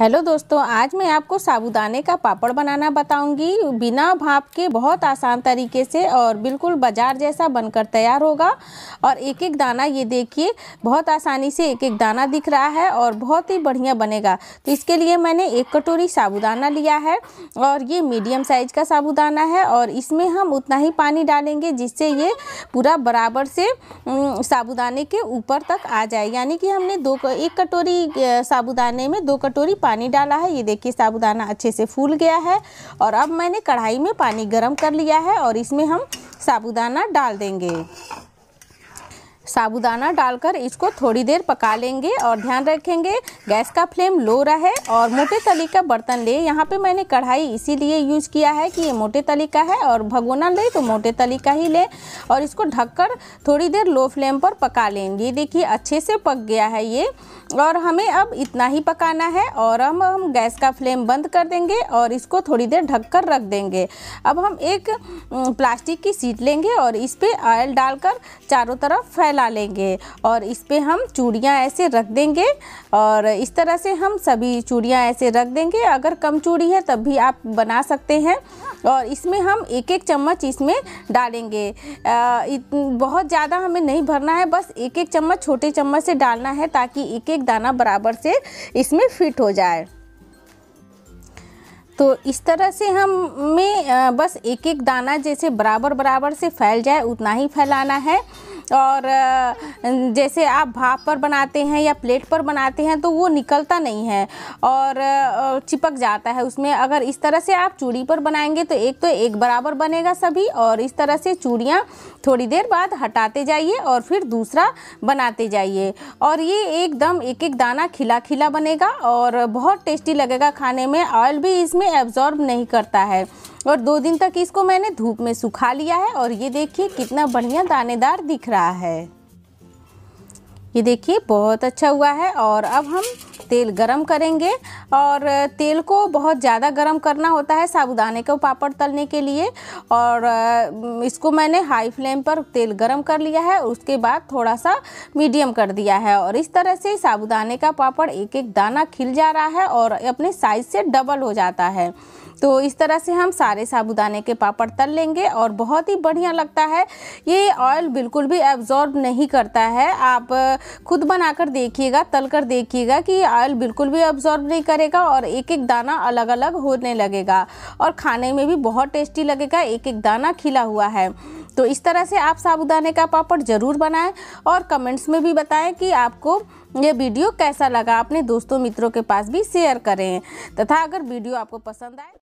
hello दोस्तों आज मैं आपको साबुदाने का पापड़ बनाना बताऊंगी बिना भाप के बहुत आसान तरीके से और बिल्कुल बाजार जैसा बनकर तैयार होगा और एक एक दाना ये देखिए बहुत आसानी से एक एक दाना दिख रहा है और बहुत ही बढ़िया बनेगा तो इसके लिए मैंने एक कटोरी साबुदाना लिया है और ये मीडियम साइज का साबुदाना है और इसमें हम उतना ही पानी डालेंगे जिससे ये पूरा बराबर से साबुदाने के ऊपर तक आ जाए यानी कि हमने दो एक कटोरी साबुदाने में दो कटोरी पानी डाला है ये देखिए साबुदाना अच्छे से फूल गया है और अब मैंने कढ़ाई में पानी गर्म कर लिया है और इसमें हम साबुदाना डाल देंगे साबुदाना डालकर इसको थोड़ी देर पका लेंगे और ध्यान रखेंगे गैस का फ्लेम लो रहे और मोटे तली का बर्तन ले यहाँ पे मैंने कढ़ाई इसीलिए यूज किया है कि ये मोटे तली का है और भगोना ले तो मोटे तली का ही ले और इसको ढककर थोड़ी देर लो फ्लेम पर पका लेंगे देखिए अच्छे से पक गया है ये और हमें अब इतना ही पकाना है और हम हम गैस का फ्लेम बंद कर देंगे और इसको थोड़ी देर ढककर रख देंगे अब हम एक प्लास्टिक की सीट लेंगे और इस पर ऑयल डालकर चारों तरफ फैला डालेंगे और इस पर हम चूड़ियाँ ऐसे रख देंगे और इस तरह से हम सभी चूड़ियाँ ऐसे रख देंगे अगर कम चूड़ी है तब भी आप बना सकते हैं और इसमें हम एक एक चम्मच इसमें डालेंगे आ, बहुत ज़्यादा हमें नहीं भरना है बस एक एक चम्मच छोटे चम्मच से डालना है ताकि एक एक दाना बराबर से इसमें फिट हो जाए तो इस तरह से हम में बस एक एक दाना जैसे बराबर बराबर से फैल जाए उतना ही फैलाना है और जैसे आप भाप पर बनाते हैं या प्लेट पर बनाते हैं तो वो निकलता नहीं है और चिपक जाता है उसमें अगर इस तरह से आप चूड़ी पर बनाएंगे तो एक तो एक बराबर बनेगा सभी और इस तरह से चूड़ियाँ थोड़ी देर बाद हटाते जाइए और फिर दूसरा बनाते जाइए और ये एकदम एक एक दाना खिला खिला बनेगा और बहुत टेस्टी लगेगा खाने में ऑयल भी इसमें एब्जॉर्ब नहीं करता है और दो दिन तक इसको मैंने धूप में सुखा लिया है और ये देखिए कितना बढ़िया दानेदार दिख रहा है ये देखिए बहुत अच्छा हुआ है और अब हम तेल गरम करेंगे और तेल को बहुत ज़्यादा गरम करना होता है साबुदाने को पापड़ तलने के लिए और इसको मैंने हाई फ्लेम पर तेल गरम कर लिया है उसके बाद थोड़ा सा मीडियम कर दिया है और इस तरह से साबुदाने का पापड़ एक एक दाना खिल जा रहा है और अपने साइज़ से डबल हो जाता है तो इस तरह से हम सारे साबुदाने के पापड़ तल लेंगे और बहुत ही बढ़िया लगता है ये ऑयल बिल्कुल भी एब्जॉर्ब नहीं करता है आप खुद बनाकर देखिएगा तल कर देखिएगा कि ऑयल बिल्कुल भी एब्जॉर्ब नहीं करेगा और एक एक दाना अलग अलग होने लगेगा और खाने में भी बहुत टेस्टी लगेगा एक एक दाना खिला हुआ है तो इस तरह से आप साबुदाने का पापड़ ज़रूर बनाएं और कमेंट्स में भी बताएं कि आपको यह वीडियो कैसा लगा अपने दोस्तों मित्रों के पास भी शेयर करें तथा अगर वीडियो आपको पसंद आए